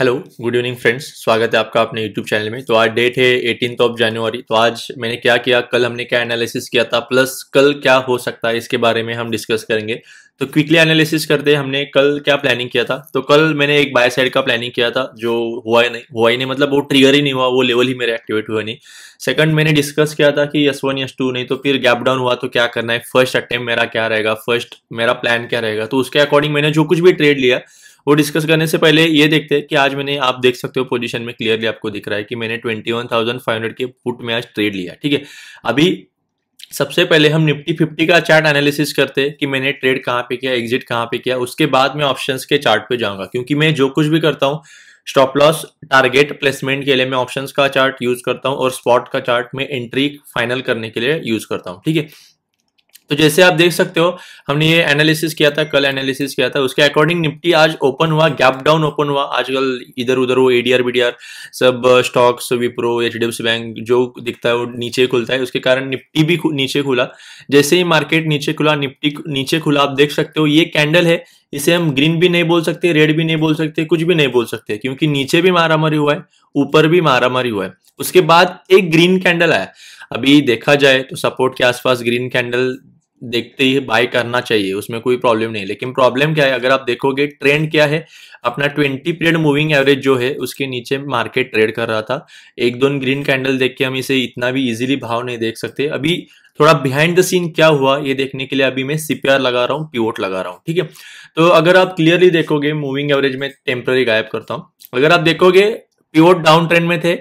hello good evening friends स्वागत है आपका अपने यूट्यूब चैनल में तो आज डेट है एटीन ऑफ जनवरी तो आज मैंने क्या किया कल हमने क्या एनालिसिस किया था प्लस कल क्या हो सकता है इसके बारे में हम डिस्कस करेंगे तो क्विकली एनालिसिस करते हैं हमने कल क्या प्लानिंग किया था तो कल मैंने एक बाय साइड का प्लानिंग किया था जो हुआ ही नहीं हुआ ही नहीं मतलब वो ट्रिगर ही नहीं हुआ वो लेवल ही मेरे एक्टिवेट हुआ नहीं सेकंड मैंने डिस्कस किया था कि यस वन यस टू नहीं तो फिर गैप डाउन हुआ तो क्या करना है फर्स्ट अटेम्प्ट मेरा क्या रहेगा फर्स्ट मेरा प्लान क्या रहेगा तो उसके अकॉर्डिंग मैंने जो कुछ भी ट्रेड लिया वो डिस्कस करने से पहले ये देखते हैं कि आज मैंने आप देख सकते हो पोजीशन में क्लियरली आपको दिख रहा है कि मैंने twenty one thousand five hundred के फुट में आज ट्रेड लिया ठीक है अभी सबसे पहले हम निफ्टी फिफ्टी का चार्ट एनालिसिस करते हैं कि मैंने ट्रेड कहाँ पे किया एग्जिट कहाँ पे किया उसके बाद मैं ऑप्शंस के चार्ट पे जाऊंगा क्योंकि मैं जो कुछ भी करता हूँ स्टॉप लॉस टारगेट प्लेसमेंट के लिए मैं ऑप्शंस का चार्ट यूज करता हूँ और स्पॉट का चार्ट में एंट्री फाइनल करने के लिए यूज करता हूँ ठीक है तो जैसे आप देख सकते हो हमने ये एनालिसिस किया था कल एनालिसिस किया था उसके अकॉर्डिंग निफ्टी आज ओपन हुआ गैप डाउन ओपन हुआ आजकल इधर उधर वो एडीआर बीडीआर सब stocks Wipro H D bank जो दिखता है वो नीचे खुलता है उसके कारण निफ्टी भी नीचे खुला जैसे ही मार्केट नीचे खुला निफ्टी नीचे खुला आप देख सकते हो ये कैंडल है इसे हम ग्रीन भी नहीं बोल सकते रेड भी नहीं बोल सकते कुछ भी नहीं बोल सकते क्योंकि नीचे भी मारामारी हुआ है ऊपर भी मारामारी हुआ है उसके बाद एक ग्रीन कैंडल आया अभी देखा जाए तो सपोर्ट के आसपास ग्रीन कैंडल देखते ही बाय करना चाहिए उसमें कोई प्रॉब्लम नहीं लेकिन प्रॉब्लम क्या है अगर आप देखोगे ट्रेंड क्या है अपना ट्वेंटी पीरियड मूविंग एवरेज जो है उसके नीचे मार्केट ट्रेड कर रहा था एक दोन ग्रीन कैंडल देख के हम इसे इतना भी इजीली भाव नहीं देख सकते अभी थोड़ा बिहाइंड द सीन क्या हुआ ये देखने के लिए अभी मैं सीपीआर लगा रहा हूँ पीओट लगा रहा हूँ ठीक है तो अगर आप क्लियरली देखोगे मूविंग एवरेज में टेम्पररी गायब करता हूँ अगर आप देखोगे पीओट डाउन ट्रेंड में थे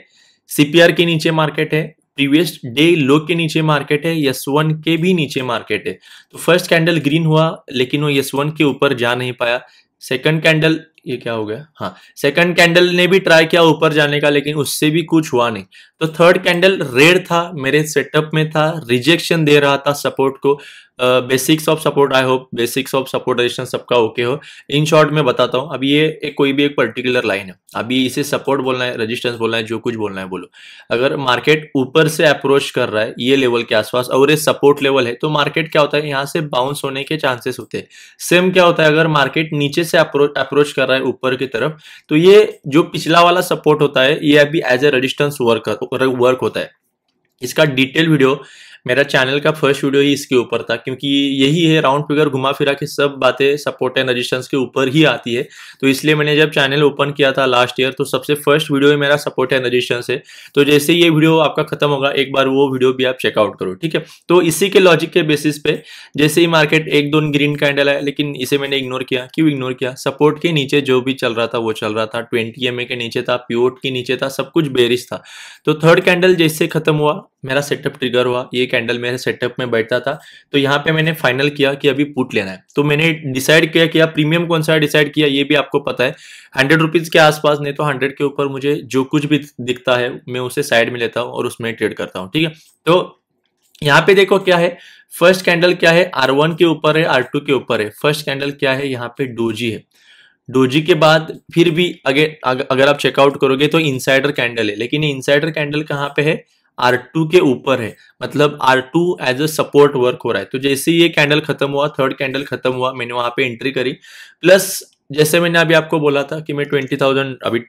सीपीआर के नीचे मार्केट है प्रीवियस डे लो के नीचे मार्केट है यस वन के भी नीचे मार्केट है तो फर्स्ट कैंडल ग्रीन हुआ लेकिन वो यस वन के ऊपर जा नहीं पाया सेकंड कैंडल ये क्या हो गया हाँ सेकंड कैंडल ने भी ट्राई किया ऊपर जाने का लेकिन उससे भी कुछ हुआ नहीं तो थर्ड कैंडल रेड था मेरे सेटअप में था रिजेक्शन दे रहा था सपोर्ट को basics of support I hope basics of support resistance सबका ओके हो इन शॉर्ट मैं बताता हूँ अभी ये एक कोई भी एक पर्टिकुलर लाइन है अभी इसे सपोर्ट बोलना है रेजिस्टेंस बोलना है जो कुछ बोलना है बोलो अगर मार्केट ऊपर से अप्रोच कर रहा है ये लेवल के आसपास और ये सपोर्ट लेवल है तो मार्केट क्या होता है यहाँ से बाउंस होने के चांसेस होते हैं सेम क्या होता है अगर मार्केट नीचे से अप्रोच कर रहा है ऊपर की तरफ तो ये जो पिछला वाला सपोर्ट होता है ये अभी as a resistance work work होता है इसका डिटेल वीडियो मेरा चैनल का फर्स्ट वीडियो ही इसके ऊपर था क्योंकि यही है राउंड फिगर घुमा फिरा के सब बातें सपोर्ट एंड रजिस्टेंस के ऊपर ही आती है तो इसलिए मैंने जब चैनल ओपन किया था लास्ट ईयर तो सबसे फर्स्ट वीडियो ही मेरा सपोर्ट एंड रजिस्टेंस है तो जैसे ये वीडियो आपका खत्म होगा एक बार वो वीडियो भी आप चेकआउट करो ठीक है तो इसी के लॉजिक के बेसिस पे जैसे ही मार्केट एक दोन ग्रीन कैंडल है लेकिन इसे मैंने इग्नोर किया क्यों इग्नोर किया सपोर्ट के नीचे जो भी चल रहा था वो चल रहा था ट्वेंटी एम के नीचे था प्योट के नीचे था सब कुछ बेरिश था तो थर्ड कैंडल जैसे खत्म हुआ मेरा सेटअप ट्रिगर हुआ ये कैंडल मेरे सेटअप में बैठता था तो यहाँ पे मैंने फाइनल किया कि अभी पुट लेना है तो मैंने डिसाइड किया कि प्रीमियम कौन सा डिसाइड किया ये भी आपको पता है हंड्रेड रुपीज के आसपास नहीं तो हंड्रेड के ऊपर मुझे जो कुछ भी दिखता है मैं उसे साइड में लेता हूँ और उसमें ट्रेड करता हूँ ठीक है तो यहाँ पे देखो क्या है फर्स्ट कैंडल क्या है आर वन के ऊपर है आर टू के ऊपर है फर्स्ट कैंडल क्या है यहाँ पे डोजी है डोजी के बाद फिर भी अगर अगर आप चेकआउट करोगे तो इनसाइडर कैंडल है लेकिन ये इनसाइडर कैंडल कहाँ पे है आर टू के ऊपर है मतलब R two as a support work हो रहा है तो जैसे ये कैंडल खत्म हुआ थर्ड कैंडल खत्म हुआ मैंने वहां पे एंट्री करी प्लस जैसे मैंने अभी आपको बोला था कि मैं ट्वेंटी थाउजेंड अभी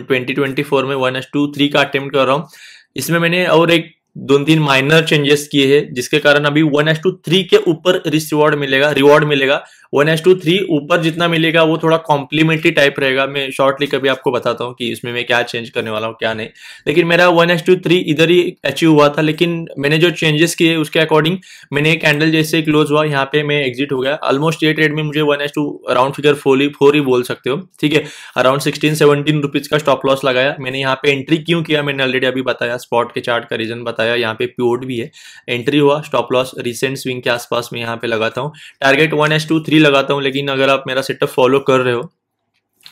ट्वेंटी ट्वेंटी फोर में वन एस टू थ्री का अटेम्प्ट कर रहा हूँ इसमें मैंने और एक दो तीन माइनर चेंजेस किए हैं जिसके कारण अभी वन एस टू थ्री के ऊपर रिस्क रिवॉर्ड मिलेगा रिवॉर्ड मिलेगा वन एस टू थ्री ऊपर जितना मिलेगा वो थोड़ा कॉम्प्लीमेंट्री टाइप रहेगा मैं शॉर्टली कभी आपको बताता हूँ कि इसमें मैं क्या चेंज करने वाला हूँ क्या नहीं लेकिन मेरा वन एस टू थ्री इधर ही अचीव हुआ था लेकिन मैंने जो चेंजेस किए उसके अकॉर्डिंग मैंने एक हैंडल जैसे क्लोज हुआ यहाँ पे मैं एग्जिट हो गया ऑलमोस्ट ये ट्रेड में मुझे one is to around figure four ही फोर ही बोल सकते हो ठीक है अराउंड सिक्सटीन सेवनटीन रुपीज का स्टॉप लॉस लगाया मैंने यहाँ पे एंट्री क्यों किया मैंने ऑलरेडी अभी बताया स्पॉट के चार्ट का रीजन बताया यहाँ पे प्योर भी है एंट्री हुआ स्टॉप लॉस रिसेंट स्विंग के आसपास में यहाँ पे लगाता हूँ target one is to three लगाता हूँ लेकिन अगर आप मेरा सेटअप फॉलो कर रहे हो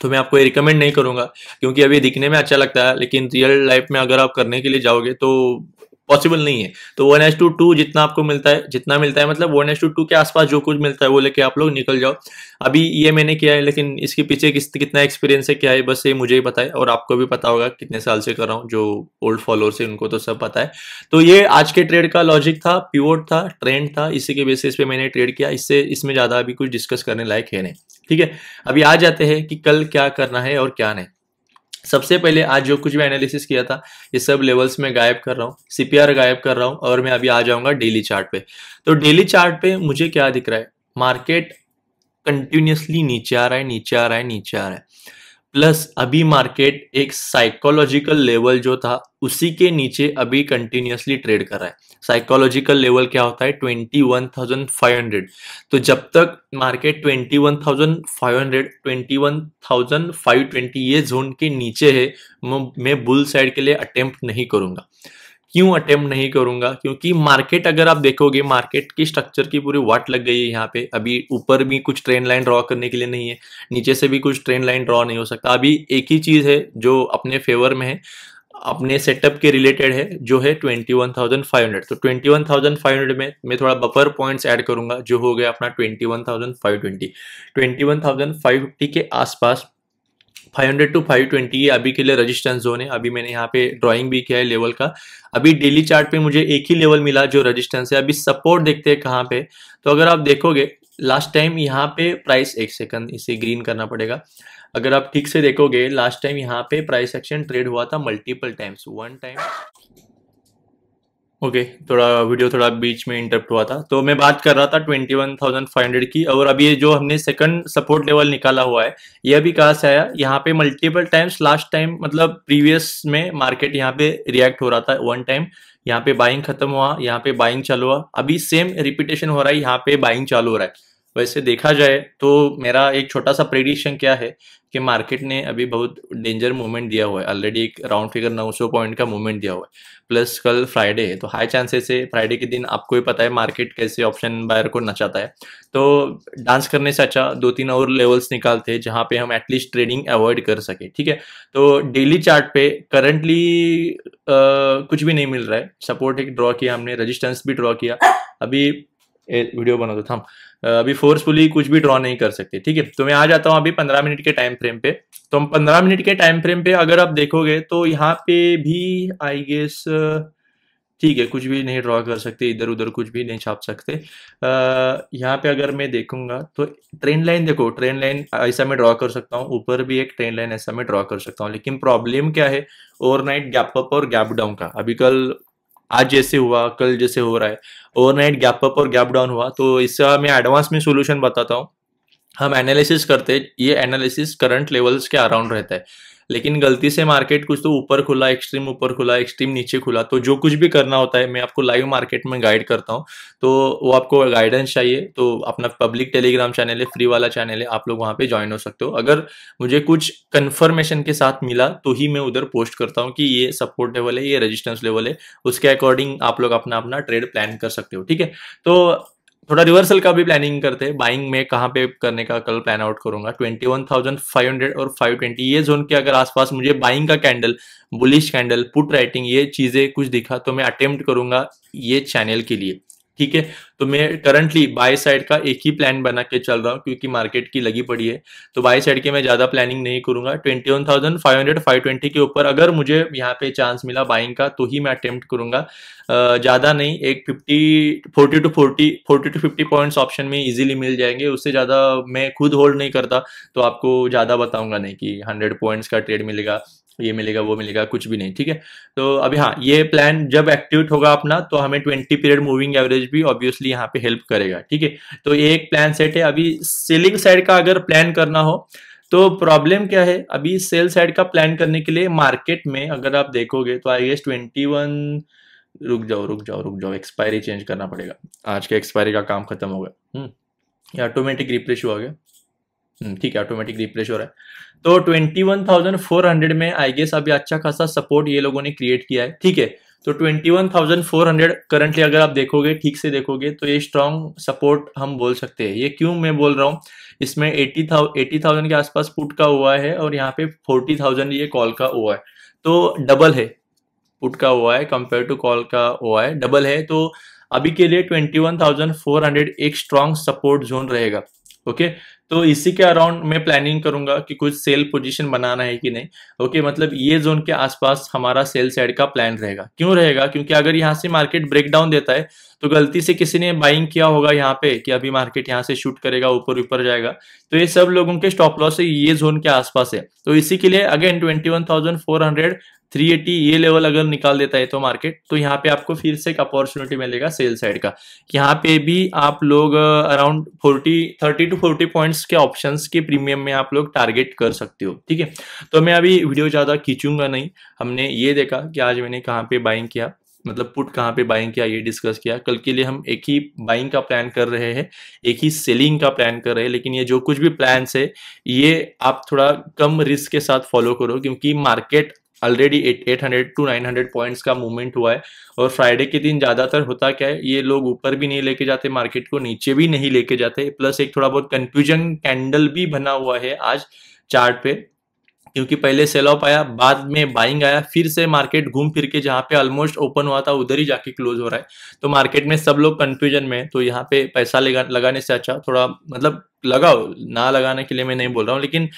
तो मैं आपको ये रिकमेंड नहीं करूंगा क्योंकि अभी दिखने में अच्छा लगता है लेकिन रियल लाइफ में अगर आप करने के लिए जाओगे तो पॉसिबल नहीं है तो वन एस टू टू जितना आपको मिलता है जितना मिलता है मतलब वन एस टू टू के आसपास जो कुछ मिलता है वो लेके आप लोग निकल जाओ अभी ये मैंने किया है लेकिन इसके पीछे किस कितना एक्सपीरियंस है क्या है बस ये मुझे ही पता है और आपको भी पता होगा कितने साल से कर रहा हूँ जो ओल्ड फॉलोअर्स है उनको तो सब पता है तो ये आज के ट्रेड का लॉजिक था प्योर था ट्रेंड था इसी के बेसिस पे मैंने ट्रेड किया इससे इसमें ज़्यादा अभी कुछ डिस्कस करने लायक है नहीं ठीक है अभी आ जाते हैं कि कल क्या करना है और क्या नहीं सबसे पहले आज जो कुछ भी एनालिसिस किया था ये सब लेवल्स में गायब कर रहा हूँ सीपीआर गायब कर रहा हूँ और मैं अभी आ जाऊंगा डेली चार्ट पे तो डेली चार्ट पे मुझे क्या दिख रहा है मार्केट कंटिन्यूसली नीचे आ रहा है नीचे आ रहा है नीचे आ रहा है प्लस अभी मार्केट एक साइकोलॉजिकल लेवल जो था उसी के नीचे अभी कंटिन्यूसली ट्रेड कर रहा है साइकोलॉजिकल लेवल क्या होता है twenty one thousand five hundred तो जब तक market twenty one thousand five hundred twenty one thousand five twenty ये जोन के नीचे है मैं बुल साइड के लिए अटेम्प्ट नहीं करूंगा क्यों अटेम्प्ट नहीं करूंगा क्योंकि मार्केट अगर आप देखोगे मार्केट की स्ट्रक्चर की पूरी वाट लग गई है यहाँ पे अभी ऊपर भी कुछ ट्रेन लाइन ड्रॉ करने के लिए नहीं है नीचे से भी कुछ ट्रेन लाइन ड्रॉ नहीं हो सकता अभी एक ही चीज़ है जो अपने फेवर में है अपने सेटअप के रिलेटेड है जो है twenty one thousand five hundred तो twenty one thousand five hundred में मैं थोड़ा बफर पॉइंट्स ऐड करूंगा जो हो गया अपना twenty twenty twenty one one thousand thousand five five fifty के आसपास 500 टू 520 ये अभी के लिए रजिस्टेंस जोन है अभी मैंने यहाँ पे ड्राइंग भी किया है लेवल का अभी डेली चार्ट पे मुझे एक ही लेवल मिला जो रजिस्टेंस है अभी सपोर्ट देखते हैं कहाँ पे तो अगर आप देखोगे लास्ट टाइम यहाँ पे प्राइस एक सेकंड इसे ग्रीन करना पड़ेगा अगर आप ठीक से देखोगे लास्ट टाइम यहाँ पे प्राइस एक्शन ट्रेड हुआ था multiple times one time okay okay, थोड़ा वीडियो थोड़ा बीच में इंटरप्ट हुआ था तो मैं बात कर रहा था twenty one thousand five hundred की और अभी ये जो हमने सेकंड सपोर्ट लेवल निकाला हुआ है यह भी कहाँ से आया यहाँ पे मल्टीपल टाइम्स लास्ट टाइम मतलब प्रीवियस में मार्केट यहाँ पे रिएक्ट हो रहा था वन टाइम यहाँ पे बाइंग खत्म हुआ यहाँ पे बाइंग चालू हुआ अभी सेम रिपीटेशन हो रहा है यहाँ पे बाइंग चालू हो रहा है वैसे देखा जाए तो मेरा एक छोटा सा प्रेडिक्शन क्या है कि मार्केट ने अभी बहुत डेंजर मूवमेंट दिया हुआ है ऑलरेडी एक राउंड फिगर 900 पॉइंट का मूवमेंट दिया हुआ है प्लस कल फ्राइडे है तो हाई चांसेस है फ्राइडे के दिन आपको ही पता है मार्केट कैसे ऑप्शन बायर को नचाता है तो डांस करने से अच्छा दो तीन और लेवल्स निकालते हैं जहाँ पे हम एटलीस्ट ट्रेडिंग अवॉइड कर सके ठीक है तो डेली चार्ट पे करंटली कुछ भी नहीं मिल रहा है सपोर्ट एक ड्रॉ किया हमने रजिस्टेंस भी ड्रॉ किया अभी वीडियो बना दो था अभी फोर्सफुली कुछ भी ड्रॉ नहीं कर सकते ठीक है तो मैं आ जाता हूँ अभी पंद्रह मिनट के टाइम फ्रेम पे तो हम पंद्रह मिनट के टाइम फ्रेम पे अगर आप देखोगे तो यहाँ पे भी आई गेस ठीक है कुछ भी नहीं ड्रॉ कर सकते इधर उधर कुछ भी नहीं छाप सकते अः यहाँ पे अगर मैं देखूंगा तो ट्रेन लाइन देखो ट्रेन लाइन ऐसा मैं ड्रॉ कर सकता हूँ ऊपर भी एक ट्रेन लाइन ऐसा मैं ड्रॉ कर सकता हूँ लेकिन प्रॉब्लम क्या है ओवरनाइट गैप अप और गैप डाउन का अभी कल आज जैसे हुआ कल जैसे हो रहा है ओवरनाइट गैप अप और गैप डाउन हुआ तो इसका मैं एडवांस में सोल्यूशन बताता हूँ हम एनालिसिस करते हैं ये एनालिसिस करंट लेवल्स के अराउंड रहता है लेकिन गलती से मार्केट कुछ तो ऊपर खुला एक्सट्रीम ऊपर खुला एक्सट्रीम नीचे खुला तो जो कुछ भी करना होता है मैं आपको लाइव मार्केट में गाइड करता हूँ तो वो आपको गाइडेंस चाहिए तो अपना पब्लिक टेलीग्राम चैनल है फ्री वाला चैनल है आप लोग वहाँ पे ज्वाइन हो सकते हो अगर मुझे कुछ कन्फर्मेशन के साथ मिला तो ही मैं उधर पोस्ट करता हूँ कि ये सपोर्ट लेवल है ये रजिस्टेंस लेवल है उसके अकॉर्डिंग आप लोग अपना अपना ट्रेड प्लान कर सकते हो ठीक है तो थोड़ा रिवर्सल का भी प्लानिंग करते हैं बाइंग में कहाँ पे करने का कल प्लान आउट करूंगा twenty one thousand five hundred और फाइव ट्वेंटी ये जोन के अगर आसपास मुझे बाइंग का candle bullish candle put writing ये चीजें कुछ दिखा तो मैं अटेम्प्ट करूंगा ये चैनल के लिए ठीक है तो मैं करंटली बाय साइड का एक ही प्लान बना के चल रहा हूँ क्योंकि मार्केट की लगी पड़ी है तो बाय साइड के मैं ज़्यादा प्लानिंग नहीं करूंगा twenty one thousand five hundred five twenty के ऊपर अगर मुझे यहाँ पे चांस मिला बाइंग का तो ही मैं अटेम्प्ट करूंगा ज़्यादा नहीं एक fifty forty two forty forty two fifty points option में इजिली मिल जाएंगे उससे ज़्यादा मैं खुद होल्ड नहीं करता तो आपको ज़्यादा बताऊंगा नहीं कि हंड्रेड पॉइंट्स का ट्रेड मिलेगा ये मिलेगा वो मिलेगा कुछ भी नहीं ठीक है तो अभी हाँ ये प्लान जब एक्टिवेट होगा अपना तो हमें ट्वेंटी पीरियड मूविंग एवरेज भी ऑब्वियसली यहाँ पे हेल्प करेगा ठीक है तो ये एक प्लान सेट है अभी सेलिंग साइड का अगर प्लान करना हो तो प्रॉब्लम क्या है अभी सेल साइड का प्लान करने के लिए मार्केट में अगर आप देखोगे तो आई गेस ट्वेंटी वन रुक जाओ रुक जाओ रुक जाओ एक्सपायरी चेंज करना पड़ेगा आज के एक्सपायरी का काम खत्म हो गया ऑटोमेटिक हम्म, रिप्लेस हुआ गया हम्म, ठीक है ऑटोमेटिक रिप्लेस हो रहा है तो twenty one thousand four hundred में आई गेस अभी अच्छा खासा सपोर्ट ये लोगों ने क्रिएट किया है ठीक है तो twenty one thousand four hundred currently अगर आप देखोगे ठीक से देखोगे तो ये स्ट्रांग सपोर्ट हम बोल सकते हैं ये क्यों मैं बोल रहा हूँ इसमें एटी एटी थाउजेंड के आसपास पुट का हुआ है और यहाँ पे फोर्टी थाउजेंड ये कॉल का हुआ है तो डबल है पुट का हुआ है कंपेयर टू कॉल का हुआ है डबल है तो अभी के लिए twenty one thousand four hundred एक स्ट्रांग सपोर्ट जोन रहेगा ओके तो इसी के अराउंड मैं प्लानिंग करूंगा कि कुछ सेल पोजीशन बनाना है कि नहीं ओके मतलब ये जोन के आसपास हमारा सेल साइड का प्लान रहेगा क्यों रहेगा क्योंकि अगर यहाँ से मार्केट ब्रेक डाउन देता है तो गलती से किसी ने बाइंग किया होगा यहाँ पे कि अभी मार्केट यहाँ से शूट करेगा ऊपर ऊपर जाएगा तो ये सब लोगों के स्टॉप लॉस ये जोन के आसपास है तो इसी के लिए again twenty one thousand four hundred 380 ये लेवल अगर निकाल देता है तो मार्केट तो यहाँ पे आपको फिर से एक अपॉर्चुनिटी मिलेगा सेल साइड का यहाँ पे भी आप लोग अराउंड 40 30 टू 40 पॉइंट्स के ऑप्शंस के प्रीमियम में आप लोग टारगेट कर सकते हो ठीक है तो मैं अभी वीडियो ज़्यादा खींचूंगा नहीं हमने ये देखा कि आज मैंने कहाँ पे बाइंग किया मतलब पुट कहाँ पे बाइंग किया ये डिस्कस किया कल के लिए हम एक ही बाइंग का प्लान कर रहे हैं एक ही सेलिंग का प्लान कर रहे हैं लेकिन ये जो कुछ भी प्लान्स है ये आप थोड़ा कम रिस्क के साथ फॉलो करो क्योंकि market already eight hundred to nine hundred points का मूवमेंट हुआ है और फ्राइडे के दिन ज़्यादातर होता क्या है ये लोग ऊपर भी नहीं लेके जाते मार्केट को नीचे भी नहीं लेके जाते प्लस एक थोड़ा बहुत कंफ्यूजन कैंडल भी बना हुआ है आज चार्ट पे क्योंकि पहले सेल ऑफ आया बाद में बाइंग आया फिर से मार्केट घूम फिर के जहाँ पे ऑलमोस्ट ओपन हुआ था उधर ही जाके क्लोज हो रहा है तो मार्केट में सब लोग कंफ्यूजन में तो यहाँ पे पैसा लगाने से अच्छा थोड़ा मतलब लगाओ ना लगाने के लिए मैं नहीं बोल रहा हूँ लेकिन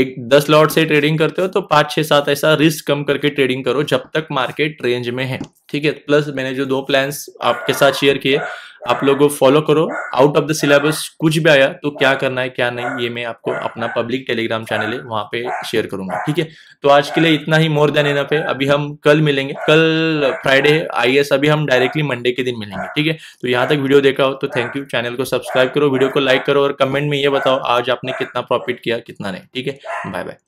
एक दस लॉट से ट्रेडिंग करते हो तो पाँच छः सात ऐसा रिस्क कम करके ट्रेडिंग करो जब तक मार्केट रेंज में है ठीक है प्लस मैंने जो दो प्लान्स आपके साथ शेयर किए आप लोगों फॉलो करो आउट ऑफ द सिलेबस कुछ भी आया तो क्या करना है क्या नहीं ये मैं आपको अपना पब्लिक टेलीग्राम चैनल है वहां पे शेयर करूंगा ठीक है तो आज के लिए इतना ही मोर देन इनफ है अभी हम कल मिलेंगे कल फ्राइडे है आई अभी हम डायरेक्टली मंडे के दिन मिलेंगे ठीक है तो यहाँ तक वीडियो देखा हो तो थैंक यू चैनल को सब्सक्राइब करो वीडियो को लाइक करो और कमेंट में ये बताओ आज आपने कितना प्रॉफिट किया कितना नहीं ठीक है बाय बाय